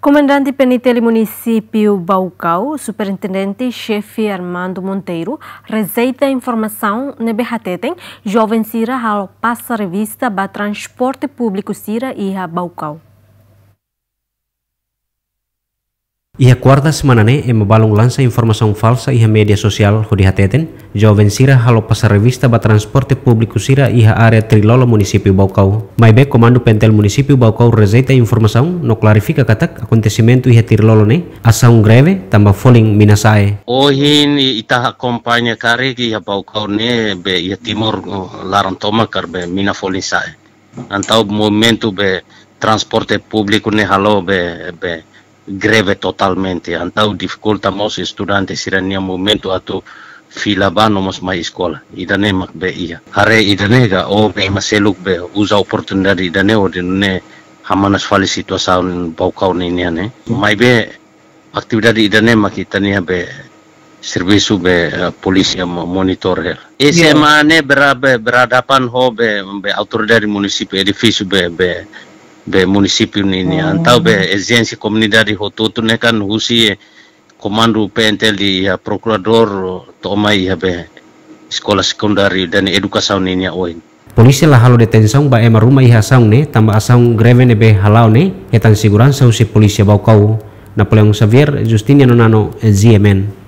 Comandante Penitele município Baucau, superintendente-chefe Armando Monteiro, receita informação na Berratetem, jovem Cira, ao passa revista para transporte público Cira e Baucau. kuarta semana semanane e balung lansa informasi falsa iha media sosial hodi hateten, jovem sira halo pasar revista ba transporte publiku sira iha area trilolo munisipi Baukau. Maibe Komando pentel munisipi Baukau rezeta informasi no klarifika katak acontecimento iha trilolo ne, asaung greve tamba foling minasae. Ohin ita kompanya kare iha Baukau ne be iha timor laran toma kar be mina foling sae. Antau momentu be transporte publiku ne halo be be greve totalmente. Antau dificultamos estudantes sirania momento atau filabanomos mai escola idane be iya hare idane ga ya, o oh, be maseluk be uza oportunidade idane o ne hamanas fali situasaun baukau ni ne ne ¿eh? mai be aktividade idane be servisu be uh, polisi monitor her eh. SMA ya. yeah. ne berabe beradapan ho be be autoridade municipio edifício be be be municipio ni ni oh. antau be agensi di hotutu ne kan husi e komando pentel di ya, prokurador to mai ya be sekolah sekundari dan edukasi ni ni oin Polisi lah halo detensong ba ema rumah iha saung ne tambah asaung greve ne be halau ne etan siguran sausi polisi bau kau Napoleon Xavier Justiniano Nano ZMN